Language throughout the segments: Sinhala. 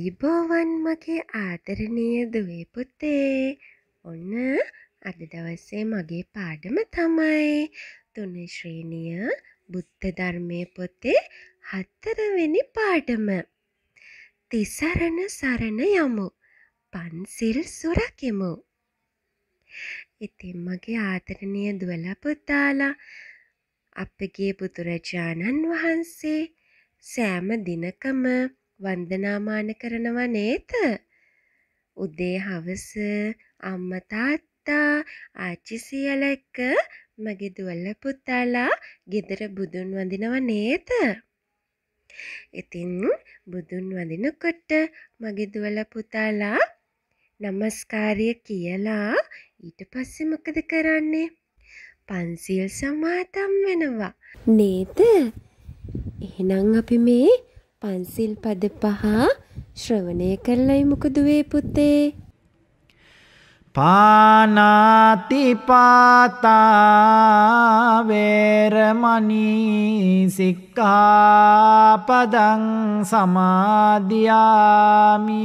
අයිබෝවන් මගේ ආදරණීය දුවේ පුතේ ඔන්න අද දවස්සේ මගේ පාඩම තමයි තුන ශ්‍රීණිය බුද්ධ ධර්මය පොතේ හත්තරවෙනි පාඩම තිසරණ සරණ යමු පන්සිල් සුරකිමු ඉතින් මගේ ආදරණය දුවල පුතාලා අපගේ බුදුරජාණන් වහන්සේ සෑම දිනකම වන්දනාමාන කරනවා නේද? උදේ හවස අම්ම තාත්තා ආච්චි සියලා එක්ක මගේ දුවල පුතාලා ගෙදර බුදුන් වඳිනව නේද? ඉතින් බුදුන් වඳිනකොට මගේ දුවල පුතාලා নমස්කාරය කියලා ඊට පස්සේ මොකද කරන්නේ? පන්සිල් සමාදන් වෙනවා. නේද? එහෙනම් අපි මේ පන්සිල් පද පහ ශ්‍රවණය කරලයි මොකද වේ පුතේ? පානාතිපාතා වේරමණී සික්ඛාපදං සමාදියාමි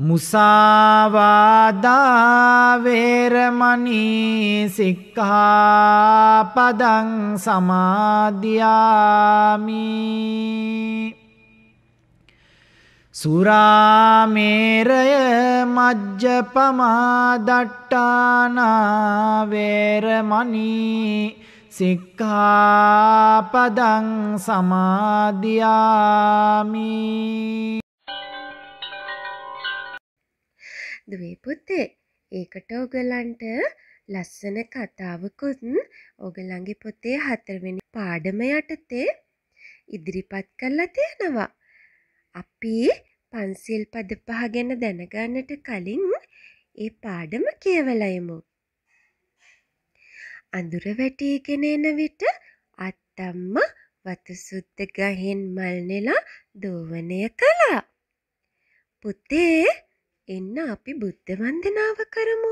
මුසාවාදාවේරමනී සික්කාපදං සමාධයාමී සුරාමේරය මජ්ජපමාදට්ටානාවේරමනී සික්කාපදං සමාධයාමී දුවේ පුතේ ඒකට ඔගලන්ට ලස්සන කතාවකුත් ඔගලන්ගේ පොතේ හතරවෙනි පාඩම යටතේ ඉදිරිපත් කරලා තියෙනවා. අපි පන්සිල් පද පහ ගැන දැනගන්නට කලින් ඒ පාඩම කියවලයමු. අඳුර වැටීගෙන එන විට අත්තම්ම වතුසුද්ද ගහෙන් මල්නෙලා දෝවනය කළා. පුතේ එන්න අපි බුද්ධ වන්දනාව කරමු.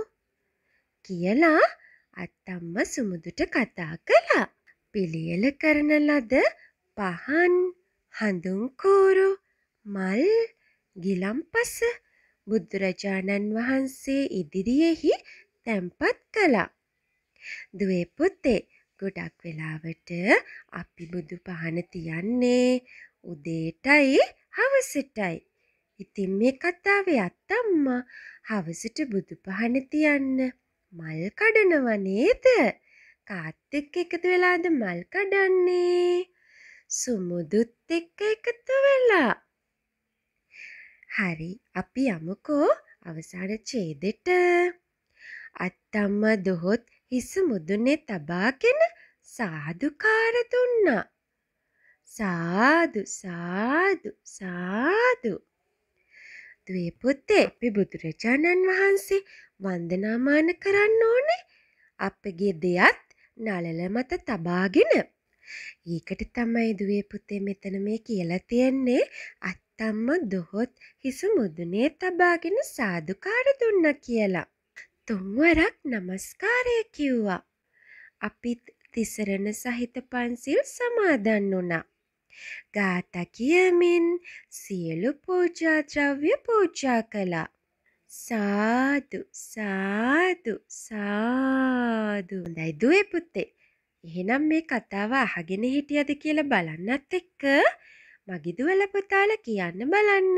කියලා අත්තම්ම සුමුදුට කතා කළා. පිළියෙල කරන ලද පහන් හඳුන්කෝරු මල් ගිලම්පස බුදුරජාණන් වහන්සේ ඉදිරියෙහි තැම්පත් කළා. දුවේ පුතේ ගොඩක් වෙලාවට අපි බුදු පහන තියන්නේ උදේටයි හවසටයි. ඉතින් මේ කතාවේ අත්තම්මා හවසට බුදු පහන තියන්න මල් කඩනව නේද? කාත් එක්ක එකතු වෙලාද මල් කඩන්නේ? සුමුදුත් එක්ක එකතු වෙලා. හරි, අපි යමුකෝ අවසාන ඡේදෙට. අත්තම්මා දොහොත් හිස මුදුනේ තබාගෙන සාදුකාර දුන්නා. සාදු සාදු සාදු දුවේ පුත්තේ අපි බුදුරජාණන් වහන්සේ වන්දනාමාන කරන්න ඕනේ අපගේ දෙයත් නලල මත තබාගෙන. ඒකට තමයි දුවේ පුතේ මෙතන මේ කියලා තියෙන්නේ අත්තම්ම දොහොත් හිස මුදුනේ තබාගෙන සාදුකාර දුන්න කියලා. තුන්වරක් නමස්කාරය කිව්වා. අපිත් තිසරණ සහිත පන්සිල් සමාදන් වුණා. ගාථා කියමින් සියලු පූජා ද්‍රව්‍ය පූජා කළා. සාදු සාදු සාදු. හොඳයි දුවේ පුතේ. එහෙනම් මේ කතාව අහගෙන හිටියද කියලා බලන්නත් එක්ක මගේ දුවල පුතාලා කියන්න බලන්න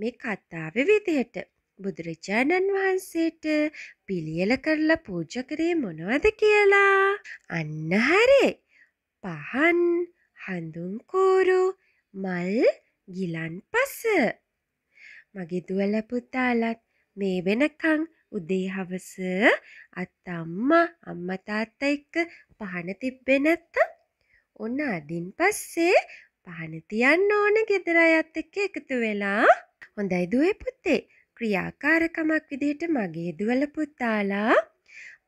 මේ කතාවේ විදිහට බුදුරජාණන් වහන්සේට පිළියෙල කරලා පූජා කරේ මොනවද කියලා. අන්න හරි. පහන් හඳුන්කෝරු මල් ගිලන් පස. මගේ දුවල පුතාලත් මේ වෙනකං උදේ හවස අත් අම්මා අම්මතාත්ත එක්ක පහන තිබ්බෙ නැත්ත ඔන්න අදින් පස්සේ පහනතියන්න ඕන ගෙදර අයත් එක්ක එකතු වෙලා හොඳයි දුවේ පුත්තේ ක්‍රියාකාරකමක් විදිහට මගේ දුවල පුත්තාලා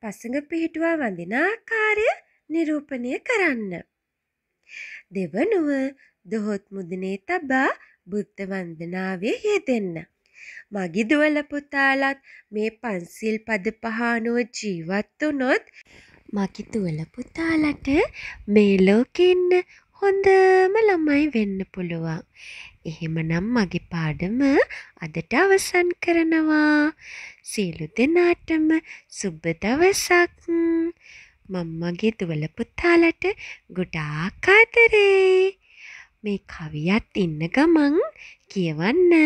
පසඟ පිහිටුවා වඳිනාකාරය නිරූපණය කරන්න. දෙවනුව දොහොත් මුදනේ තබා බුද්ධ වන්දනාවේ යෙදෙන්න. මගි දුවල පුතාලත් මේ පන්සිල් පද පහනුව ජීවත් වුනොත් මගි දුවල පුතාලට මේ ලෝකෙන්න හොඳම ළමයි වෙන්න පුළුවන්. එහෙමනම් මගේ පාඩම අදට අවසන් කරනවා. සියලු දෙනාටම සුබ දවසක්. මම්මගේ දුවල පුතාලට ගොඩාක් ආදරේ. මේ කවියත් ඉන්න ගමන් කියවන්න.